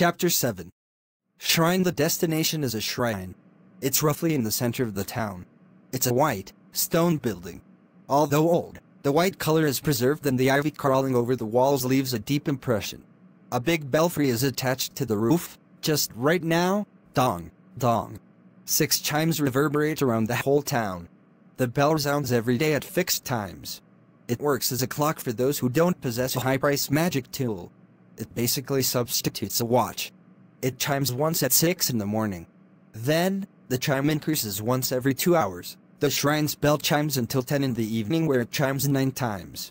Chapter 7 Shrine The destination is a shrine. It's roughly in the center of the town. It's a white, stone building. Although old, the white color is preserved and the ivy crawling over the walls leaves a deep impression. A big belfry is attached to the roof, just right now, dong, dong. Six chimes reverberate around the whole town. The bell resounds every day at fixed times. It works as a clock for those who don't possess a high-price magic tool. It basically substitutes a watch. It chimes once at 6 in the morning. Then, the chime increases once every 2 hours. The shrine's bell chimes until 10 in the evening where it chimes 9 times.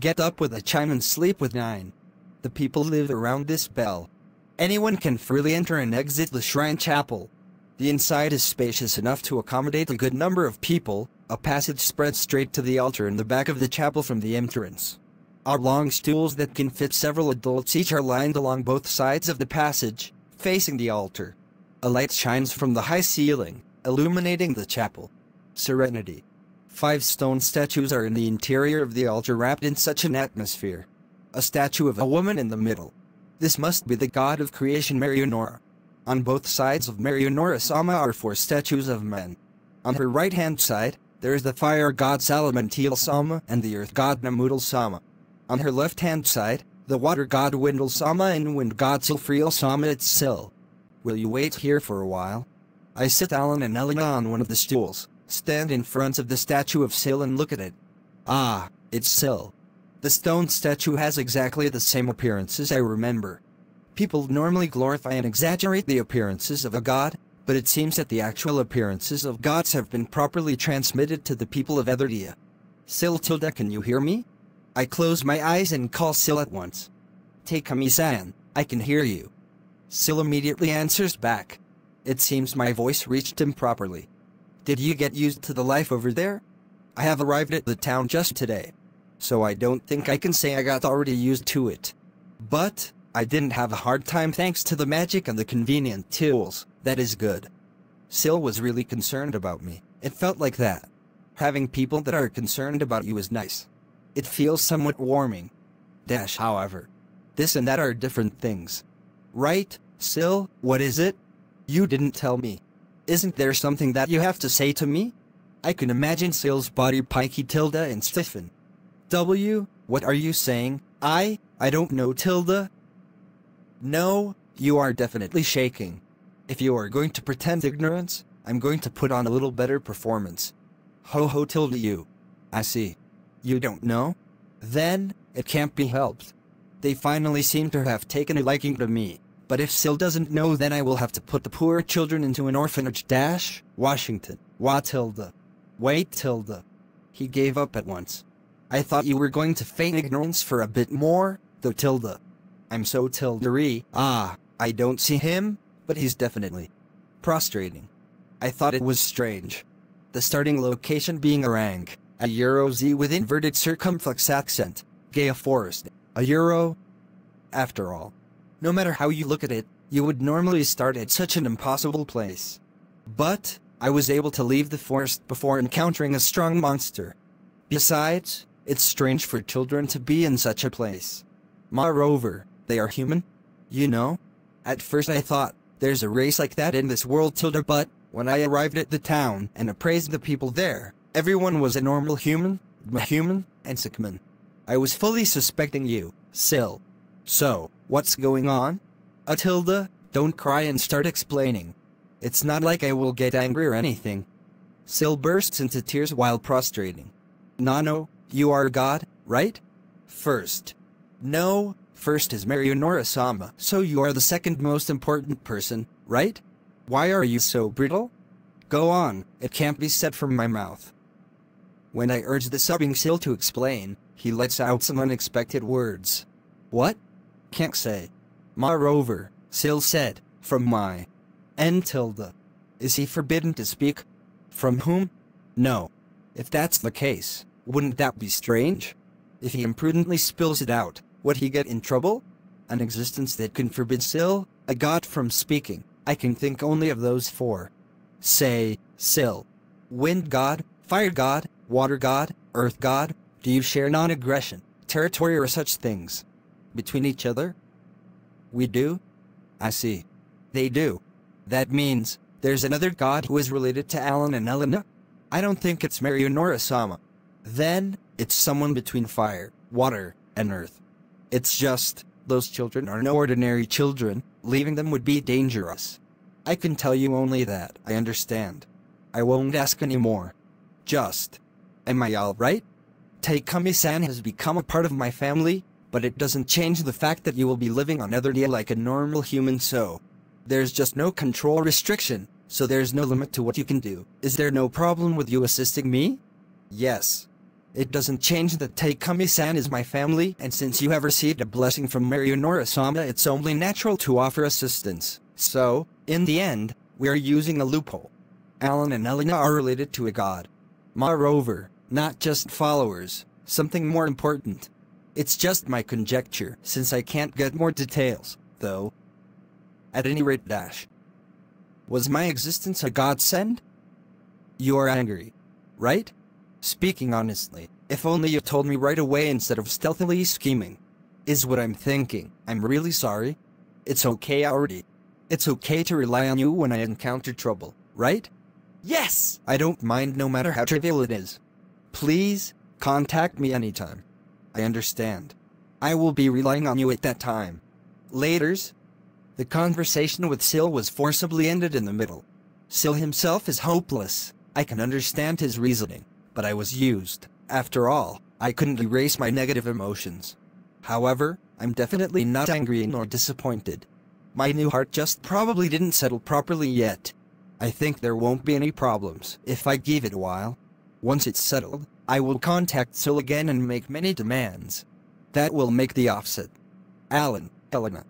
Get up with a chime and sleep with 9. The people live around this bell. Anyone can freely enter and exit the shrine chapel. The inside is spacious enough to accommodate a good number of people, a passage spreads straight to the altar in the back of the chapel from the entrance. Our long stools that can fit several adults each are lined along both sides of the passage, facing the altar. A light shines from the high ceiling, illuminating the chapel. Serenity. Five stone statues are in the interior of the altar wrapped in such an atmosphere. A statue of a woman in the middle. This must be the god of creation Marionora. On both sides of Marionora Sama are four statues of men. On her right hand side, there is the fire god Salamantiel Sama and the earth god Namudal Sama. On her left-hand side, the water god Windel Sama and wind god Silfriel Sama itself. Will you wait here for a while? I sit Alan and Elena on one of the stools, stand in front of the statue of Sil and look at it. Ah, it's Sil. The stone statue has exactly the same appearance as I remember. People normally glorify and exaggerate the appearances of a god, but it seems that the actual appearances of gods have been properly transmitted to the people of Etherdia. Sil Tilda can you hear me? I close my eyes and call Sil at once. Takami-san, I can hear you. Sil immediately answers back. It seems my voice reached him properly. Did you get used to the life over there? I have arrived at the town just today. So I don't think I can say I got already used to it. But, I didn't have a hard time thanks to the magic and the convenient tools, that is good. Sil was really concerned about me, it felt like that. Having people that are concerned about you is nice. It feels somewhat warming. Dash, however. This and that are different things. Right, Sil, what is it? You didn't tell me. Isn't there something that you have to say to me? I can imagine Sil's body pikey tilde and stiffen. W, what are you saying? I, I don't know tilde. No, you are definitely shaking. If you are going to pretend ignorance, I'm going to put on a little better performance. Ho ho tilde you. I see you don't know? Then, it can't be helped. They finally seem to have taken a liking to me, but if Syl doesn't know then I will have to put the poor children into an orphanage dash, Washington, Watilda. Wait tilda. He gave up at once. I thought you were going to feign ignorance for a bit more, though tilda. I'm so tildery, ah, I don't see him, but he's definitely prostrating. I thought it was strange. The starting location being a rank a Euro Z with inverted circumflex accent, Gaia Forest, a Euro. After all, no matter how you look at it, you would normally start at such an impossible place. But, I was able to leave the forest before encountering a strong monster. Besides, it's strange for children to be in such a place. Moreover, they are human. You know? At first I thought, there's a race like that in this world tilde but, when I arrived at the town and appraised the people there, Everyone was a normal human, human, and Sickman. I was fully suspecting you, Sil. So, what's going on? Atilda, don't cry and start explaining. It's not like I will get angry or anything. Sil bursts into tears while prostrating. Nano, you are God, right? First. No, first is Marionora Sama. So you are the second most important person, right? Why are you so brittle? Go on, it can't be said from my mouth. When I urge the subbing seal to explain, he lets out some unexpected words. What? Can't say. Moreover, Sil said, from my. N tilde. Is he forbidden to speak? From whom? No. If that's the case, wouldn't that be strange? If he imprudently spills it out, would he get in trouble? An existence that can forbid Sil, a god from speaking, I can think only of those four. Say, Sil. Wind god, fire god, water god, earth god? Do you share non-aggression, territory or such things? Between each other? We do? I see. They do. That means, there's another god who is related to Alan and Elena? I don't think it's Mario nor Asama. Then, it's someone between fire, water, and earth. It's just, those children are no ordinary children, leaving them would be dangerous. I can tell you only that I understand. I won't ask any more. Just, Am I alright? Takami-san has become a part of my family, but it doesn't change the fact that you will be living on day like a normal human so. There's just no control restriction, so there's no limit to what you can do. Is there no problem with you assisting me? Yes. It doesn't change that Takami-san is my family, and since you have received a blessing from Marionora-sama it's only natural to offer assistance. So, in the end, we are using a loophole. Alan and Elena are related to a god. Moreover, not just followers, something more important. It's just my conjecture, since I can't get more details, though. At any rate, Dash. Was my existence a godsend? You're angry, right? Speaking honestly, if only you told me right away instead of stealthily scheming. Is what I'm thinking. I'm really sorry. It's okay already. It's okay to rely on you when I encounter trouble, right? Yes! I don't mind no matter how trivial it is. Please, contact me anytime. I understand. I will be relying on you at that time. Laters. The conversation with Sil was forcibly ended in the middle. Sil himself is hopeless. I can understand his reasoning, but I was used. After all, I couldn't erase my negative emotions. However, I'm definitely not angry nor disappointed. My new heart just probably didn't settle properly yet. I think there won't be any problems if I give it a while. Once it's settled, I will contact Sil again and make many demands. That will make the offset. Alan, Elena.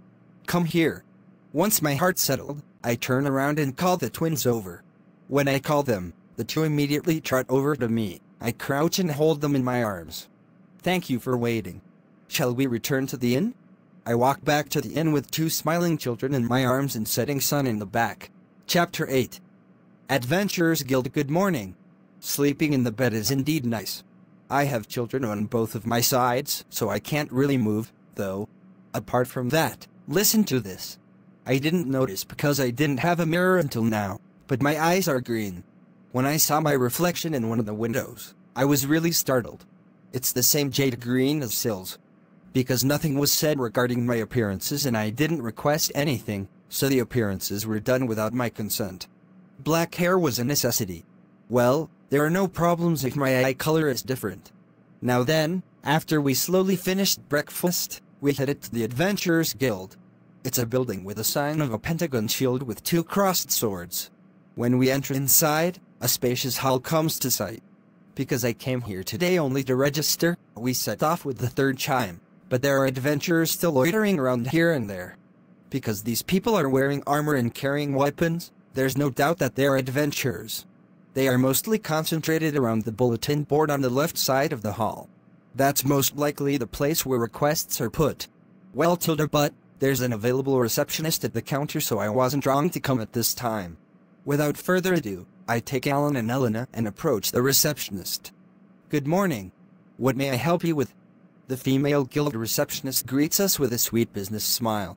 Come here. Once my heart settled, I turn around and call the twins over. When I call them, the two immediately trot over to me. I crouch and hold them in my arms. Thank you for waiting. Shall we return to the inn? I walk back to the inn with two smiling children in my arms and setting sun in the back. Chapter 8 Adventurers Guild Good morning. Sleeping in the bed is indeed nice. I have children on both of my sides, so I can't really move, though. Apart from that, listen to this. I didn't notice because I didn't have a mirror until now, but my eyes are green. When I saw my reflection in one of the windows, I was really startled. It's the same jade green as Sills. Because nothing was said regarding my appearances and I didn't request anything, so the appearances were done without my consent black hair was a necessity. Well, there are no problems if my eye color is different. Now then, after we slowly finished breakfast, we headed to the Adventurers Guild. It's a building with a sign of a pentagon shield with two crossed swords. When we enter inside, a spacious hall comes to sight. Because I came here today only to register, we set off with the third chime, but there are adventurers still loitering around here and there. Because these people are wearing armor and carrying weapons, there's no doubt that are adventures. They are mostly concentrated around the bulletin board on the left side of the hall. That's most likely the place where requests are put. Well Tilda but, there's an available receptionist at the counter so I wasn't wrong to come at this time. Without further ado, I take Alan and Elena and approach the receptionist. Good morning. What may I help you with? The female guild receptionist greets us with a sweet business smile.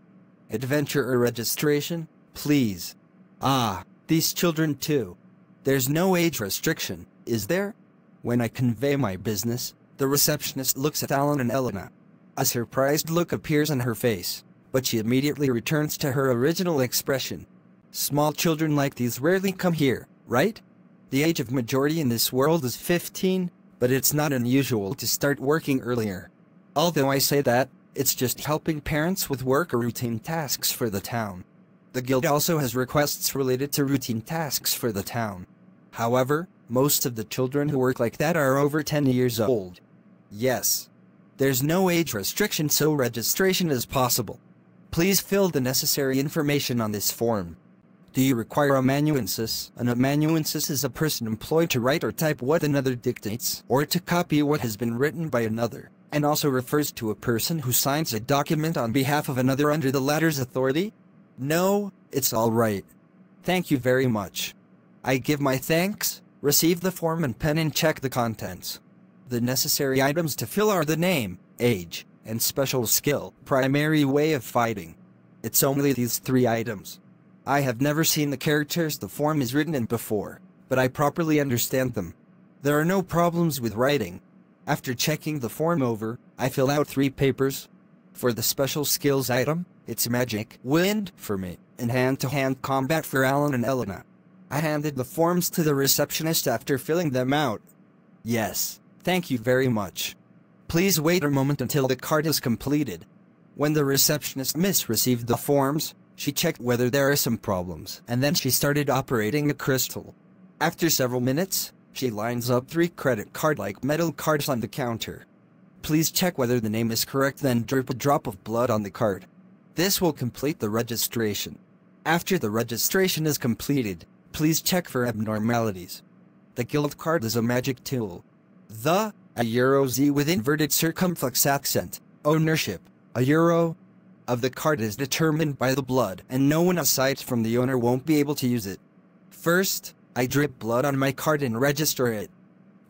Adventurer registration, please. Ah, these children too. There's no age restriction, is there? When I convey my business, the receptionist looks at Alan and Elena. A surprised look appears on her face, but she immediately returns to her original expression. Small children like these rarely come here, right? The age of majority in this world is 15, but it's not unusual to start working earlier. Although I say that, it's just helping parents with work or routine tasks for the town. The guild also has requests related to routine tasks for the town. However, most of the children who work like that are over 10 years old. Yes. There's no age restriction so registration is possible. Please fill the necessary information on this form. Do you require amanuensis? An amanuensis is a person employed to write or type what another dictates, or to copy what has been written by another, and also refers to a person who signs a document on behalf of another under the latter's authority, no, it's all right. Thank you very much. I give my thanks, receive the form and pen and check the contents. The necessary items to fill are the name, age, and special skill, primary way of fighting. It's only these three items. I have never seen the characters the form is written in before, but I properly understand them. There are no problems with writing. After checking the form over, I fill out three papers. For the special skills item, it's magic wind for me in hand-to-hand -hand combat for Alan and Elena. I handed the forms to the receptionist after filling them out. Yes, thank you very much. Please wait a moment until the card is completed. When the receptionist miss received the forms, she checked whether there are some problems and then she started operating a crystal. After several minutes, she lines up three credit card-like metal cards on the counter. Please check whether the name is correct then drip a drop of blood on the card. This will complete the registration. After the registration is completed, please check for abnormalities. The guild card is a magic tool. The, a euro Z with inverted circumflex accent, ownership, a euro, of the card is determined by the blood and no one aside from the owner won't be able to use it. First, I drip blood on my card and register it.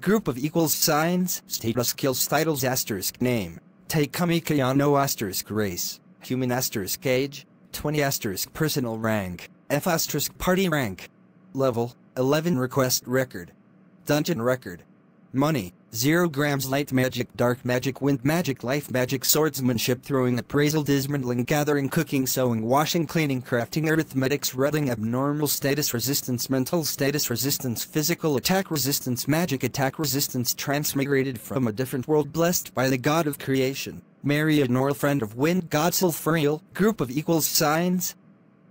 Group of equals signs, status skills titles asterisk name, Takumi Kayano asterisk race human asterisk age, 20 asterisk personal rank, F asterisk party rank, level, 11 request record, dungeon record, money, 0 grams light magic dark magic wind magic life magic swordsmanship throwing appraisal dismantling gathering cooking sewing washing cleaning crafting arithmetics reading abnormal status resistance mental status resistance physical attack resistance magic attack resistance transmigrated from a different world blessed by the god of creation Mary of friend of Wind Godselfriel, group of equals signs.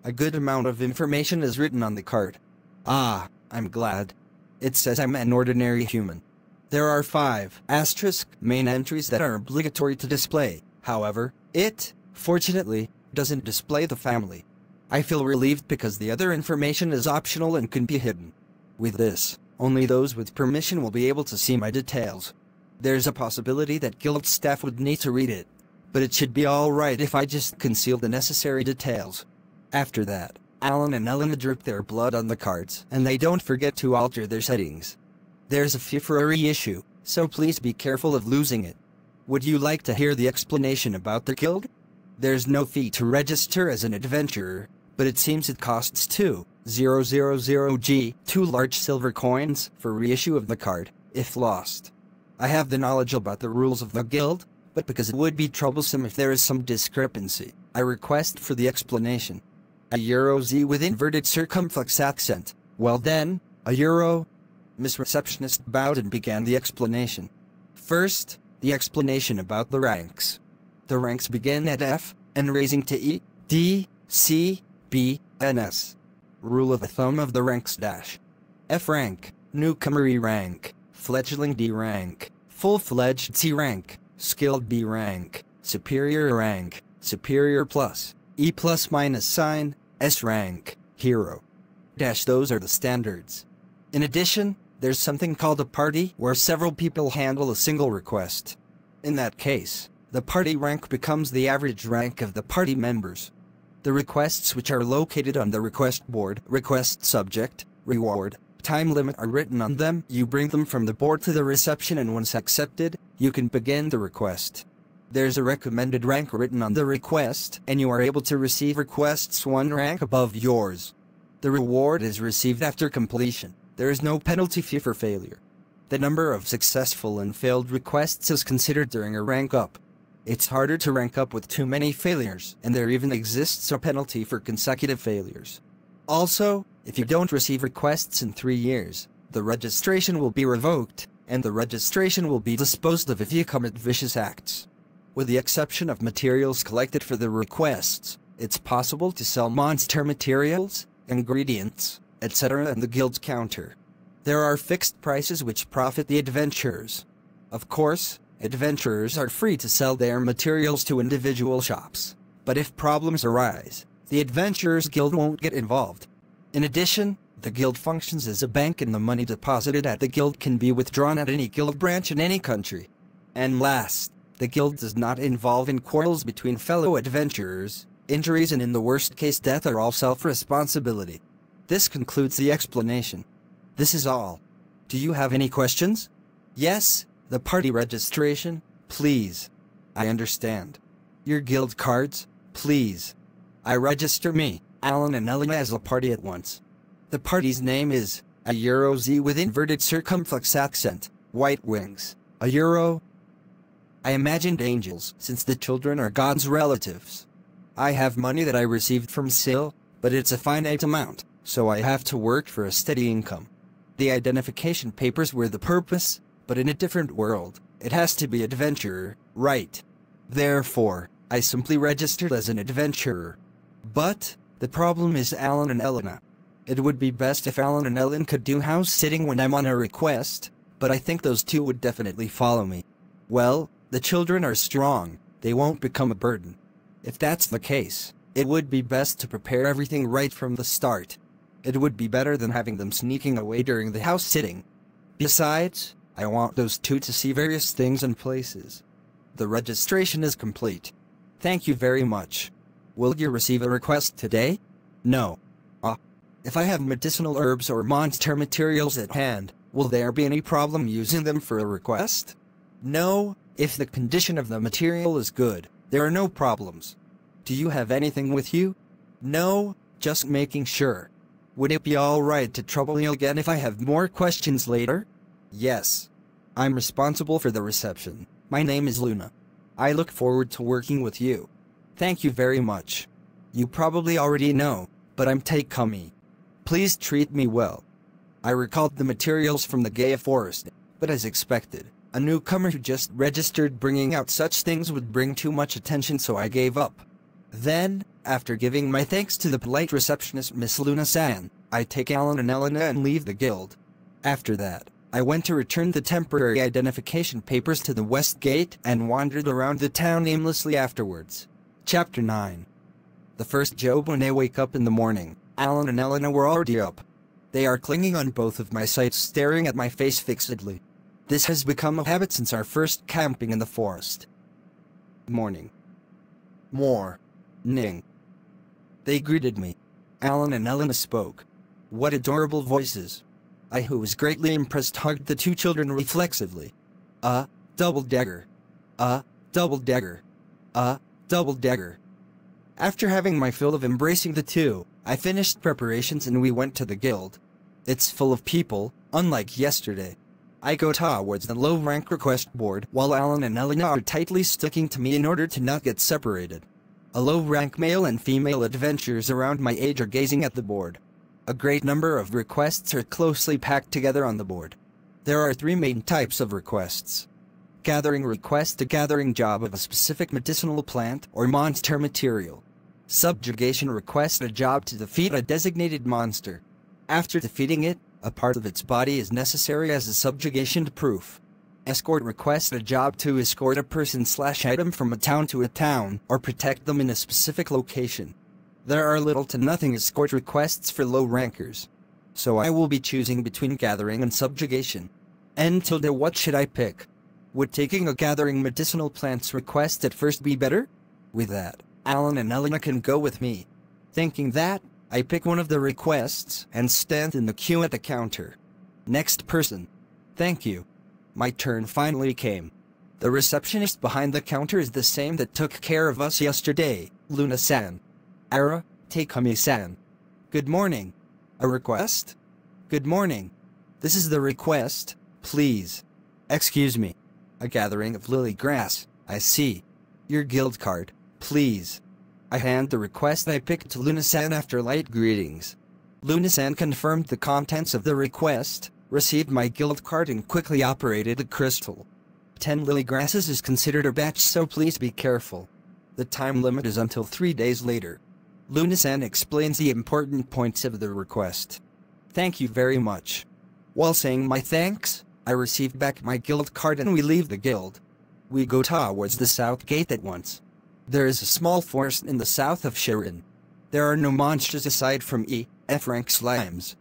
A good amount of information is written on the card. Ah, I'm glad. It says I'm an ordinary human. There are five asterisk main entries that are obligatory to display. However, it, fortunately, doesn't display the family. I feel relieved because the other information is optional and can be hidden. With this, only those with permission will be able to see my details. There's a possibility that guild staff would need to read it. But it should be alright if I just conceal the necessary details. After that, Alan and Elena drip their blood on the cards, and they don't forget to alter their settings. There's a for issue, so please be careful of losing it. Would you like to hear the explanation about the guild? There's no fee to register as an adventurer, but it seems it costs 2,000g, two large silver coins, for reissue of the card, if lost. I have the knowledge about the rules of the guild, but because it would be troublesome if there is some discrepancy, I request for the explanation. A Euro Z with inverted circumflex accent. Well then, a Euro. Miss Receptionist bowed and began the explanation. First, the explanation about the ranks. The ranks begin at F, and raising to E, D, C, B, and S. Rule of the thumb of the ranks dash. F rank, E rank, fledgling D rank, full-fledged C rank, skilled B rank, superior rank, superior plus, E plus minus sign, S rank, hero. Dash those are the standards. In addition, there's something called a party where several people handle a single request. In that case, the party rank becomes the average rank of the party members. The requests which are located on the request board, request subject, reward, time limit are written on them. You bring them from the board to the reception and once accepted, you can begin the request. There's a recommended rank written on the request, and you are able to receive requests one rank above yours. The reward is received after completion. There is no penalty fee for failure. The number of successful and failed requests is considered during a rank up. It's harder to rank up with too many failures, and there even exists a penalty for consecutive failures. Also, if you don't receive requests in three years, the registration will be revoked, and the registration will be disposed of if you commit vicious acts. With the exception of materials collected for the requests, it's possible to sell monster materials, ingredients, etc. in the guild's counter. There are fixed prices which profit the adventurers. Of course, adventurers are free to sell their materials to individual shops, but if problems arise, the Adventurers Guild won't get involved. In addition, the Guild functions as a bank and the money deposited at the Guild can be withdrawn at any Guild branch in any country. And last, the Guild does not involve in quarrels between fellow adventurers, injuries and in the worst case death are all self-responsibility. This concludes the explanation. This is all. Do you have any questions? Yes, the party registration, please. I understand. Your guild cards, please. I register me. Alan and Elena as a party at once. The party's name is, a Euro Z with inverted circumflex accent, white wings, a Euro. I imagined angels since the children are God's relatives. I have money that I received from Sil, but it's a finite amount, so I have to work for a steady income. The identification papers were the purpose, but in a different world, it has to be adventurer, right? Therefore, I simply registered as an adventurer. But, the problem is Alan and Elena. It would be best if Alan and Ellen could do house sitting when I'm on a request, but I think those two would definitely follow me. Well, the children are strong, they won't become a burden. If that's the case, it would be best to prepare everything right from the start. It would be better than having them sneaking away during the house sitting. Besides, I want those two to see various things and places. The registration is complete. Thank you very much. Will you receive a request today? No. Ah. Uh, if I have medicinal herbs or monster materials at hand, will there be any problem using them for a request? No, if the condition of the material is good, there are no problems. Do you have anything with you? No, just making sure. Would it be alright to trouble you again if I have more questions later? Yes. I'm responsible for the reception. My name is Luna. I look forward to working with you. Thank you very much. You probably already know, but I'm Tate Kami. Please treat me well. I recalled the materials from the Gaia Forest, but as expected, a newcomer who just registered bringing out such things would bring too much attention so I gave up. Then, after giving my thanks to the polite receptionist Miss Luna-san, I take Alan and Elena and leave the guild. After that, I went to return the temporary identification papers to the west gate and wandered around the town aimlessly afterwards. Chapter 9 The first job when I wake up in the morning, Alan and Elena were already up. They are clinging on both of my sides, staring at my face fixedly. This has become a habit since our first camping in the forest. Morning. More. Ning. They greeted me. Alan and Elena spoke. What adorable voices. I, who was greatly impressed, hugged the two children reflexively. Uh, double dagger. Uh, double dagger. Uh, double dagger. After having my fill of embracing the two, I finished preparations and we went to the guild. It's full of people, unlike yesterday. I go towards the low rank request board while Alan and Elena are tightly sticking to me in order to not get separated. A low rank male and female adventurers around my age are gazing at the board. A great number of requests are closely packed together on the board. There are three main types of requests. Gathering requests a gathering job of a specific medicinal plant or monster material. Subjugation requests a job to defeat a designated monster. After defeating it, a part of its body is necessary as a subjugation proof. Escort requests a job to escort a person slash item from a town to a town, or protect them in a specific location. There are little to nothing escort requests for low rankers. So I will be choosing between gathering and subjugation. And there, what should I pick? Would taking a gathering medicinal plants request at first be better? With that, Alan and Elena can go with me. Thinking that, I pick one of the requests and stand in the queue at the counter. Next person. Thank you. My turn finally came. The receptionist behind the counter is the same that took care of us yesterday, Luna-san. Ara, Takumi-san. Good morning. A request? Good morning. This is the request, please. Excuse me. A gathering of lily grass, I see. Your guild card, please. I hand the request I picked to Lunasan after light greetings. Lunasan confirmed the contents of the request, received my guild card and quickly operated the crystal. 10 lily grasses is considered a batch so please be careful. The time limit is until 3 days later. Lunasan explains the important points of the request. Thank you very much. While saying my thanks, I receive back my guild card and we leave the guild. We go towards the south gate at once. There is a small forest in the south of Shirin. There are no monsters aside from E, F rank slimes.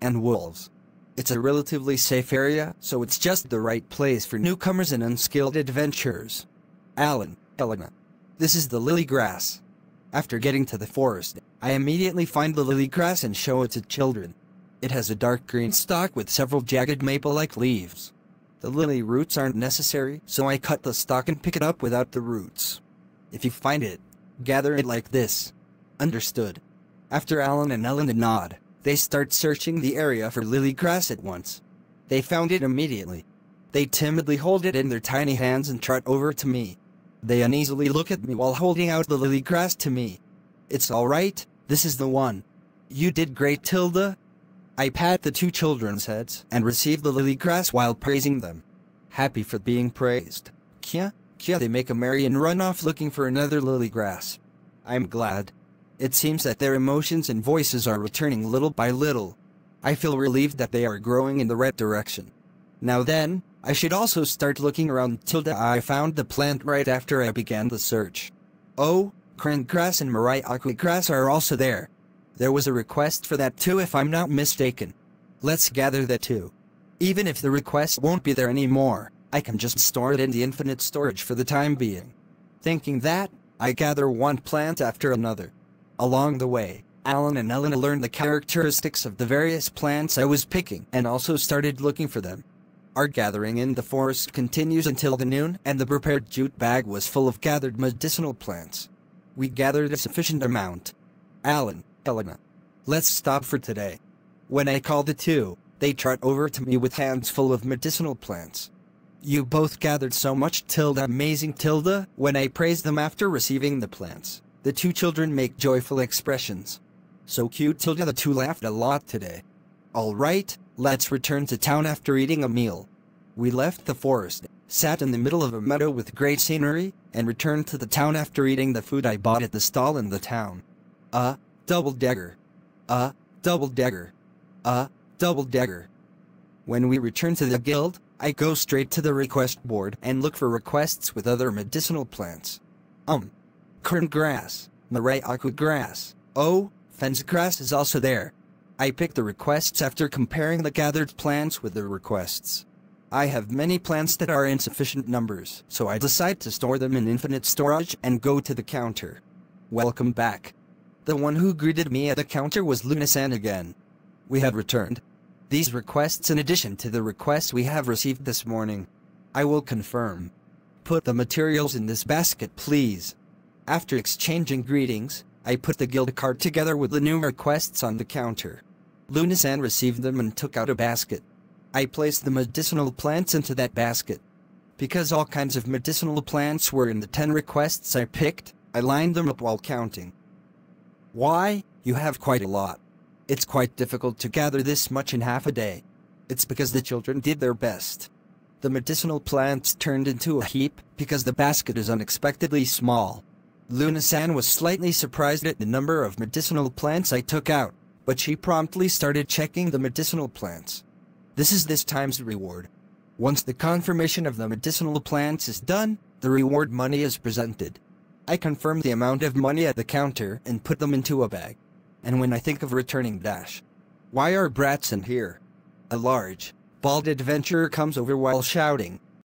And wolves. It's a relatively safe area, so it's just the right place for newcomers and unskilled adventurers. Alan, Elena. This is the lily grass. After getting to the forest, I immediately find the lily grass and show it to children. It has a dark green stalk with several jagged maple-like leaves. The lily roots aren't necessary, so I cut the stalk and pick it up without the roots. If you find it, gather it like this. Understood. After Alan and Ellen nod, they start searching the area for lily grass at once. They found it immediately. They timidly hold it in their tiny hands and trot over to me. They uneasily look at me while holding out the lily grass to me. It's alright, this is the one. You did great Tilda, I pat the two children's heads and receive the lily grass while praising them. Happy for being praised. Kia, kia they make a merry and run off looking for another lily grass. I'm glad. It seems that their emotions and voices are returning little by little. I feel relieved that they are growing in the right direction. Now then, I should also start looking around tilde I found the plant right after I began the search. Oh, grass and mariachi grass are also there. There was a request for that too if I'm not mistaken. Let's gather that too. Even if the request won't be there anymore, I can just store it in the infinite storage for the time being. Thinking that, I gather one plant after another. Along the way, Alan and Elena learned the characteristics of the various plants I was picking and also started looking for them. Our gathering in the forest continues until the noon and the prepared jute bag was full of gathered medicinal plants. We gathered a sufficient amount. Alan, element. Let's stop for today. When I call the two, they trot over to me with hands full of medicinal plants. You both gathered so much Tilda amazing Tilda, when I praise them after receiving the plants. The two children make joyful expressions. So cute Tilda the two laughed a lot today. Alright, let's return to town after eating a meal. We left the forest, sat in the middle of a meadow with great scenery, and returned to the town after eating the food I bought at the stall in the town. Uh, double dagger, A double dagger, A double dagger. When we return to the guild, I go straight to the request board and look for requests with other medicinal plants. Um. Currant grass, Marayaku grass, oh, fence grass is also there. I pick the requests after comparing the gathered plants with the requests. I have many plants that are in sufficient numbers, so I decide to store them in infinite storage and go to the counter. Welcome back. The one who greeted me at the counter was Lunasan again. We have returned. These requests in addition to the requests we have received this morning. I will confirm. Put the materials in this basket please. After exchanging greetings, I put the guild card together with the new requests on the counter. Lunasan received them and took out a basket. I placed the medicinal plants into that basket. Because all kinds of medicinal plants were in the 10 requests I picked, I lined them up while counting. Why? You have quite a lot. It's quite difficult to gather this much in half a day. It's because the children did their best. The medicinal plants turned into a heap because the basket is unexpectedly small. Luna-san was slightly surprised at the number of medicinal plants I took out, but she promptly started checking the medicinal plants. This is this time's reward. Once the confirmation of the medicinal plants is done, the reward money is presented. I confirm the amount of money at the counter and put them into a bag. And when I think of returning dash. Why are brats in here? A large, bald adventurer comes over while shouting,